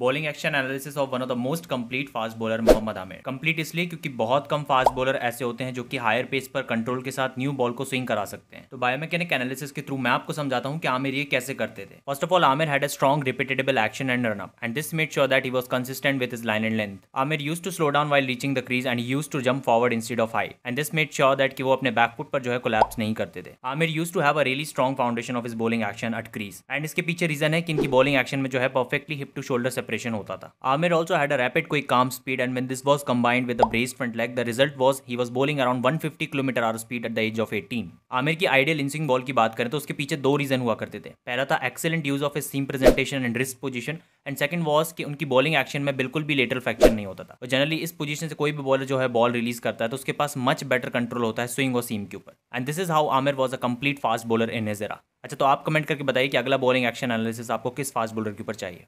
bowling action analysis of one of the most complete fast bowler Mohammad Amir complete इसलिए क्योंकि बहुत come fast bowler ऐसे होते हैं जो कि हायर पेस पर कंट्रोल के साथ न्यू बॉल को स्विंग करा सकते हैं तो बायोमैकेनिक एनालिसिस के थ्रू मैं आपको समझाता हूँ कि आमिर ये कैसे करते थे first of all Amir had a strong repeatable action and run up and this made sure that he was consistent with his line and length Amir used to slow down while reaching the crease and used to jump forward instead of high and this made sure that कि वो अपने back foot पर जो है collapse नहीं करते थे Amir used to have a really strong foundation of his bowling action at crease and इसके पीछे रीजन है कि इनकी बॉलिंग एक्शन में जो है perfectly hip to shoulder separation होता था Amir also had a rapid quick arm speed and main this was combined with brace front leg the result was he was bowling around one fifty kilometer hour speed at the age of eighteen Amir की ideal इंसिंग ball की बात करें तो उसके पीछे दो reason हुआ करते थे पहला था excellent use of a seam presentation and wrist position and second was कि उनकी बॉलिंग एक्शन में बिल्कुल भी लेटरल फ्रैक्चर नहीं होता था और तो जनरली इस पोजीशन से कोई भी बॉलर जो है बॉल रिलीज करता है तो उसके पास मच बेटर कंट्रोल होता है स्विंग और सीम के ऊपर and this is how Amir was a complete fast bowler in his अच्छा तो आप कमेंट करके बताइए कि अगला बॉलिंग एक्शन एनालिसिस आपको किस फास्ट बॉलर के ऊपर चाहिए